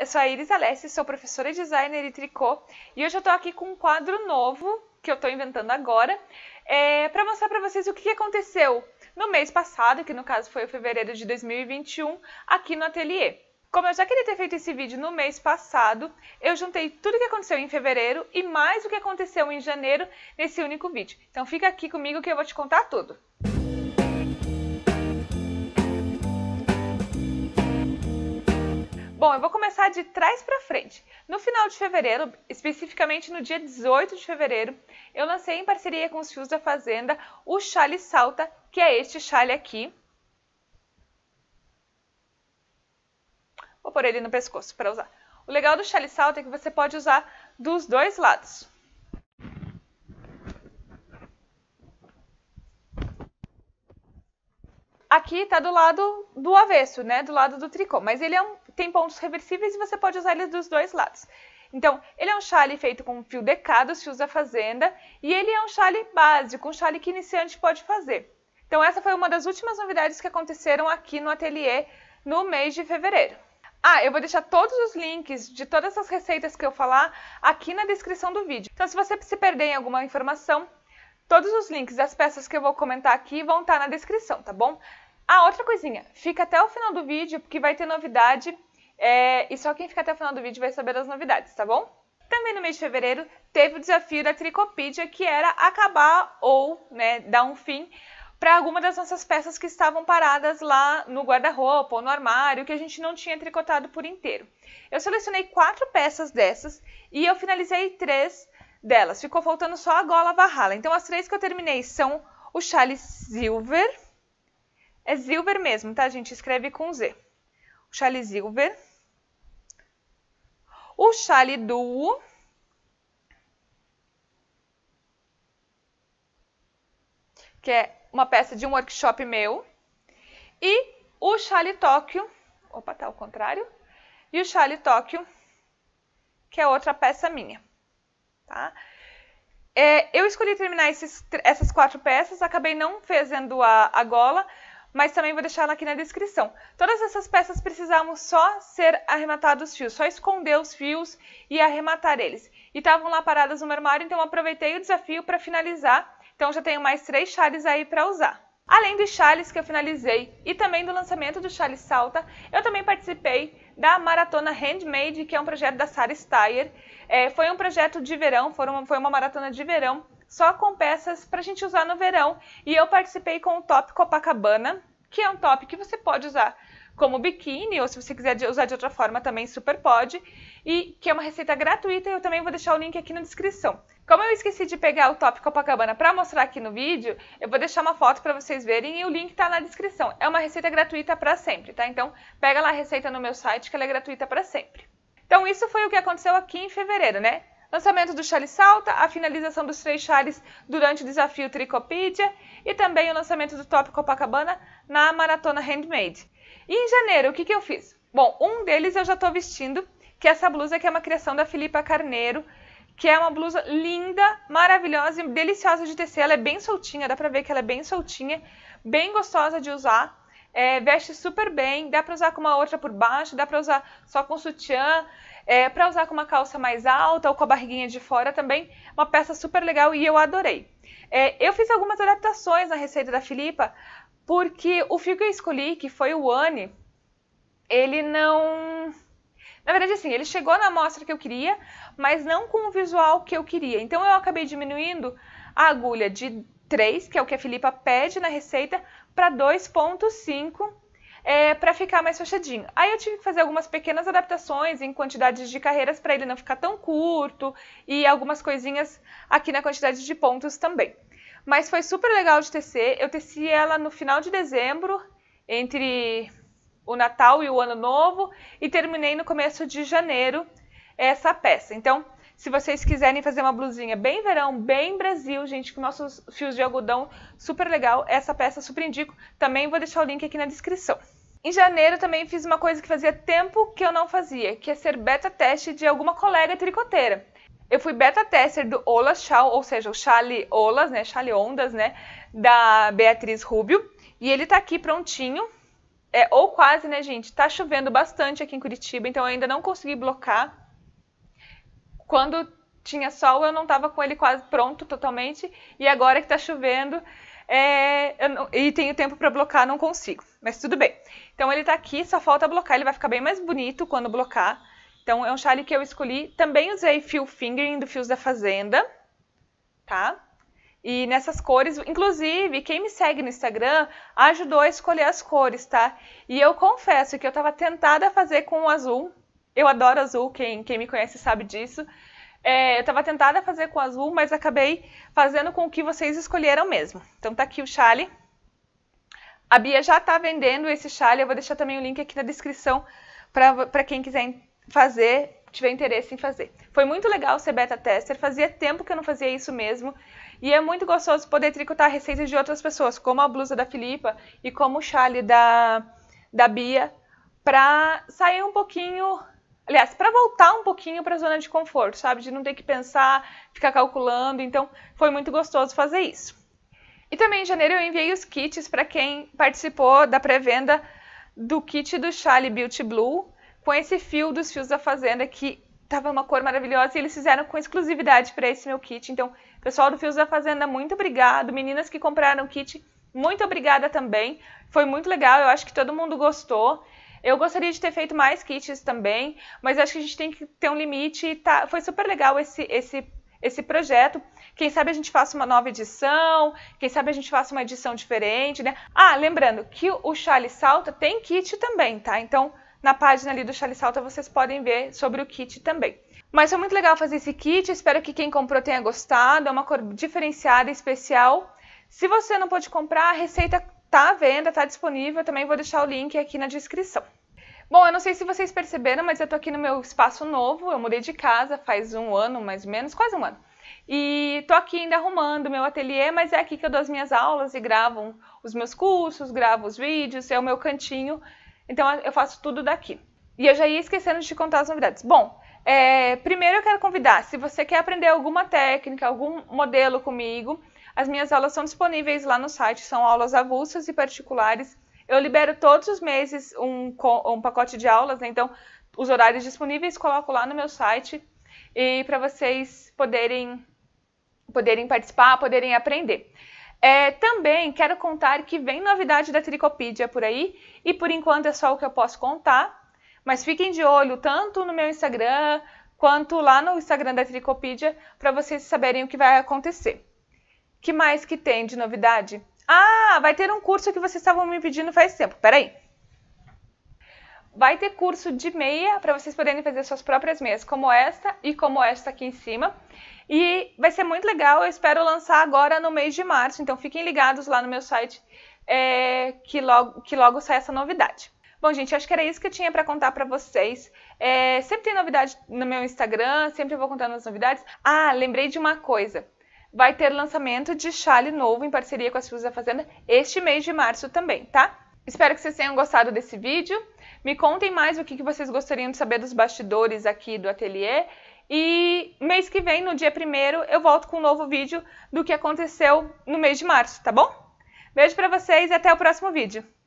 eu sou a Iris Alessi, sou professora de designer e tricô e hoje eu estou aqui com um quadro novo que eu estou inventando agora é, para mostrar para vocês o que aconteceu no mês passado, que no caso foi o fevereiro de 2021, aqui no ateliê. Como eu já queria ter feito esse vídeo no mês passado, eu juntei tudo o que aconteceu em fevereiro e mais o que aconteceu em janeiro nesse único vídeo. Então fica aqui comigo que eu vou te contar tudo. Música Bom, eu vou começar de trás para frente. No final de fevereiro, especificamente no dia 18 de fevereiro, eu lancei em parceria com os Fios da Fazenda o chale salta, que é este chale aqui. Vou pôr ele no pescoço para usar. O legal do chale salta é que você pode usar dos dois lados. aqui está do lado do avesso, né? Do lado do tricô. Mas ele é um tem pontos reversíveis e você pode usar eles dos dois lados. Então, ele é um chale feito com fio decado, se usa fazenda, e ele é um chale básico, um chale que iniciante pode fazer. Então, essa foi uma das últimas novidades que aconteceram aqui no ateliê no mês de fevereiro. Ah, eu vou deixar todos os links de todas as receitas que eu falar aqui na descrição do vídeo. Então, se você se perder em alguma informação, todos os links das peças que eu vou comentar aqui vão estar tá na descrição, tá bom? Ah, outra coisinha, fica até o final do vídeo porque vai ter novidade é, e só quem fica até o final do vídeo vai saber das novidades, tá bom? Também no mês de fevereiro teve o desafio da Tricopídia, que era acabar ou né, dar um fim para alguma das nossas peças que estavam paradas lá no guarda-roupa ou no armário, que a gente não tinha tricotado por inteiro. Eu selecionei quatro peças dessas e eu finalizei três delas. Ficou faltando só a gola varrala. Então, as três que eu terminei são o chale silver. É silver mesmo, tá, gente? Escreve com Z. O chale silver. O chale duo. Que é uma peça de um workshop meu. E o chale Tóquio. Opa, tá ao contrário. E o chale Tóquio, que é outra peça minha. Tá? É, eu escolhi terminar esses, essas quatro peças, acabei não fazendo a, a gola, mas também vou deixar ela aqui na descrição. Todas essas peças precisavam só ser arrematados os fios, só esconder os fios e arrematar eles. E estavam lá paradas no meu armário, então aproveitei o desafio para finalizar. Então já tenho mais três chales aí para usar. Além dos chales que eu finalizei e também do lançamento do chale salta, eu também participei da Maratona Handmade, que é um projeto da Sarah Steyer. É, foi um projeto de verão, foi uma maratona de verão só com peças para a gente usar no verão. E eu participei com o top Copacabana, que é um top que você pode usar como biquíni, ou se você quiser usar de outra forma também super pode, e que é uma receita gratuita, eu também vou deixar o link aqui na descrição. Como eu esqueci de pegar o top Copacabana para mostrar aqui no vídeo, eu vou deixar uma foto para vocês verem e o link está na descrição. É uma receita gratuita para sempre, tá? Então pega lá a receita no meu site que ela é gratuita para sempre. Então isso foi o que aconteceu aqui em fevereiro, né? lançamento do chale salta, a finalização dos três chales durante o desafio Tricopídia e também o lançamento do top Copacabana na maratona Handmade. E em janeiro, o que, que eu fiz? Bom, um deles eu já estou vestindo, que é essa blusa que é uma criação da Filipa Carneiro, que é uma blusa linda, maravilhosa e deliciosa de tecer. Ela é bem soltinha, dá pra ver que ela é bem soltinha, bem gostosa de usar. É, veste super bem, dá para usar com uma outra por baixo, dá para usar só com sutiã, é, para usar com uma calça mais alta ou com a barriguinha de fora também, uma peça super legal e eu adorei. É, eu fiz algumas adaptações na receita da Filipa, porque o fio que eu escolhi, que foi o Anne, ele não... Na verdade, assim, ele chegou na amostra que eu queria, mas não com o visual que eu queria. Então, eu acabei diminuindo a agulha de 3, que é o que a Filipa pede na receita, para 2.5 é, para ficar mais fechadinho. Aí eu tive que fazer algumas pequenas adaptações em quantidades de carreiras para ele não ficar tão curto e algumas coisinhas aqui na quantidade de pontos também. Mas foi super legal de tecer. Eu teci ela no final de dezembro, entre o Natal e o Ano Novo, e terminei no começo de janeiro essa peça. Então, se vocês quiserem fazer uma blusinha bem verão, bem Brasil, gente, com nossos fios de algodão, super legal. Essa peça super indico. Também vou deixar o link aqui na descrição. Em janeiro também fiz uma coisa que fazia tempo que eu não fazia, que é ser beta teste de alguma colega tricoteira. Eu fui beta tester do Ola Chal, ou seja, o Chale Olas, né, Chale Ondas, né, da Beatriz Rubio, e ele tá aqui prontinho. É, ou quase, né, gente? Tá chovendo bastante aqui em Curitiba, então eu ainda não consegui blocar quando tinha sol eu não estava com ele quase pronto totalmente e agora que está chovendo é, não, e tenho tempo para blocar, não consigo. Mas tudo bem. Então ele está aqui, só falta blocar, ele vai ficar bem mais bonito quando blocar. Então é um chale que eu escolhi. Também usei fio fingering do Fios da Fazenda, tá? E nessas cores, inclusive, quem me segue no Instagram ajudou a escolher as cores, tá? E eu confesso que eu estava tentada a fazer com o azul, eu adoro azul, quem, quem me conhece sabe disso. É, eu estava tentada a fazer com azul, mas acabei fazendo com o que vocês escolheram mesmo. Então tá aqui o chale. A Bia já tá vendendo esse chale, eu vou deixar também o link aqui na descrição para quem quiser fazer, tiver interesse em fazer. Foi muito legal ser beta tester, fazia tempo que eu não fazia isso mesmo. E é muito gostoso poder tricotar receitas de outras pessoas, como a blusa da Filipa e como o chale da, da Bia, para sair um pouquinho Aliás, para voltar um pouquinho para a zona de conforto, sabe? De não ter que pensar, ficar calculando. Então, foi muito gostoso fazer isso. E também em janeiro eu enviei os kits para quem participou da pré-venda do kit do Charlie Beauty Blue com esse fio dos fios da fazenda que tava uma cor maravilhosa e eles fizeram com exclusividade para esse meu kit. Então, pessoal do Fios da Fazenda, muito obrigado. Meninas que compraram o kit, muito obrigada também. Foi muito legal, eu acho que todo mundo gostou. Eu gostaria de ter feito mais kits também, mas acho que a gente tem que ter um limite. Tá, foi super legal esse, esse, esse projeto. Quem sabe a gente faça uma nova edição, quem sabe a gente faça uma edição diferente, né? Ah, lembrando que o Chale Salta tem kit também, tá? Então, na página ali do Chale Salta vocês podem ver sobre o kit também. Mas foi muito legal fazer esse kit, espero que quem comprou tenha gostado. É uma cor diferenciada, especial. Se você não pôde comprar, a receita Tá à venda, tá disponível, também vou deixar o link aqui na descrição. Bom, eu não sei se vocês perceberam, mas eu tô aqui no meu espaço novo, eu mudei de casa faz um ano, mais ou menos, quase um ano. E tô aqui ainda arrumando meu ateliê, mas é aqui que eu dou as minhas aulas e gravo os meus cursos, gravo os vídeos, é o meu cantinho, então eu faço tudo daqui. E eu já ia esquecendo de te contar as novidades. Bom, é, primeiro eu quero convidar, se você quer aprender alguma técnica, algum modelo comigo, as minhas aulas são disponíveis lá no site, são aulas avulsas e particulares. Eu libero todos os meses um, um pacote de aulas, né? então os horários disponíveis coloco lá no meu site e para vocês poderem, poderem participar, poderem aprender. É, também quero contar que vem novidade da Tricopídia por aí e por enquanto é só o que eu posso contar. Mas fiquem de olho tanto no meu Instagram quanto lá no Instagram da Tricopídia para vocês saberem o que vai acontecer que mais que tem de novidade? Ah, vai ter um curso que vocês estavam me pedindo faz tempo. Peraí. Vai ter curso de meia para vocês poderem fazer suas próprias meias, como esta e como esta aqui em cima. E vai ser muito legal. Eu espero lançar agora no mês de março. Então fiquem ligados lá no meu site é, que, logo, que logo sai essa novidade. Bom, gente, acho que era isso que eu tinha para contar para vocês. É, sempre tem novidade no meu Instagram, sempre vou contando as novidades. Ah, lembrei de uma coisa vai ter lançamento de chale novo em parceria com as Filhos da Fazenda este mês de março também, tá? Espero que vocês tenham gostado desse vídeo. Me contem mais o que, que vocês gostariam de saber dos bastidores aqui do ateliê. E mês que vem, no dia primeiro, eu volto com um novo vídeo do que aconteceu no mês de março, tá bom? Beijo para vocês e até o próximo vídeo.